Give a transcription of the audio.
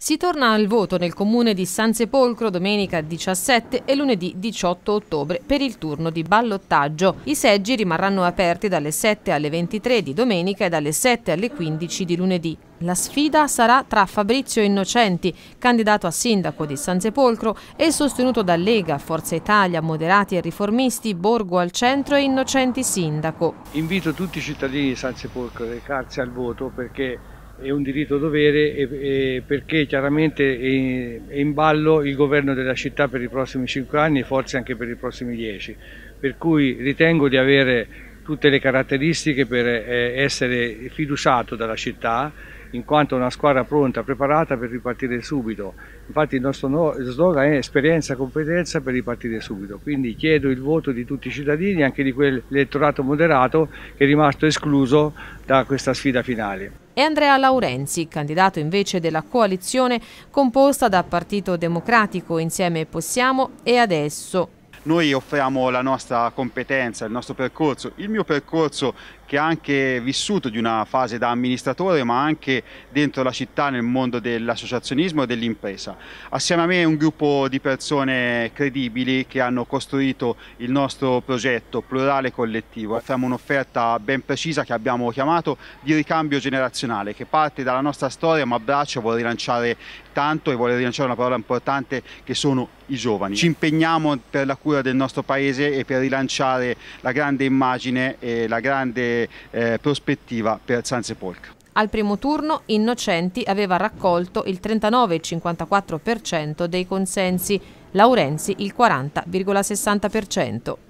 Si torna al voto nel comune di San Sepolcro domenica 17 e lunedì 18 ottobre per il turno di ballottaggio. I seggi rimarranno aperti dalle 7 alle 23 di domenica e dalle 7 alle 15 di lunedì. La sfida sarà tra Fabrizio Innocenti, candidato a sindaco di San Sepolcro e sostenuto da Lega, Forza Italia, Moderati e Riformisti, Borgo al Centro e Innocenti Sindaco. Invito tutti i cittadini di San Sepolcro a recarsi al voto perché è un diritto dovere e, e perché chiaramente è, in ballo il governo della città per i prossimi 5 anni e forse anche per i prossimi 10, per cui ritengo di avere tutte le caratteristiche per eh, essere fiduciato dalla città in quanto una squadra pronta, preparata per ripartire subito. Infatti il nostro slogan è esperienza, competenza per ripartire subito. Quindi chiedo il voto di tutti i cittadini, anche di quell'elettorato moderato che è rimasto escluso da questa sfida finale. E Andrea Laurenzi, candidato invece della coalizione composta da Partito Democratico Insieme Possiamo e Adesso noi offriamo la nostra competenza, il nostro percorso, il mio percorso che ha anche vissuto di una fase da amministratore ma anche dentro la città nel mondo dell'associazionismo e dell'impresa. Assieme a me è un gruppo di persone credibili che hanno costruito il nostro progetto plurale collettivo. Offriamo un'offerta ben precisa che abbiamo chiamato di ricambio generazionale che parte dalla nostra storia ma abbraccia braccio vuole rilanciare tanto e voglio rilanciare una parola importante che sono i giovani. Ci impegniamo per la cura del nostro paese e per rilanciare la grande immagine e la grande eh, prospettiva per San Sepolcro. Al primo turno Innocenti aveva raccolto il 39,54% dei consensi, Laurenzi il 40,60%.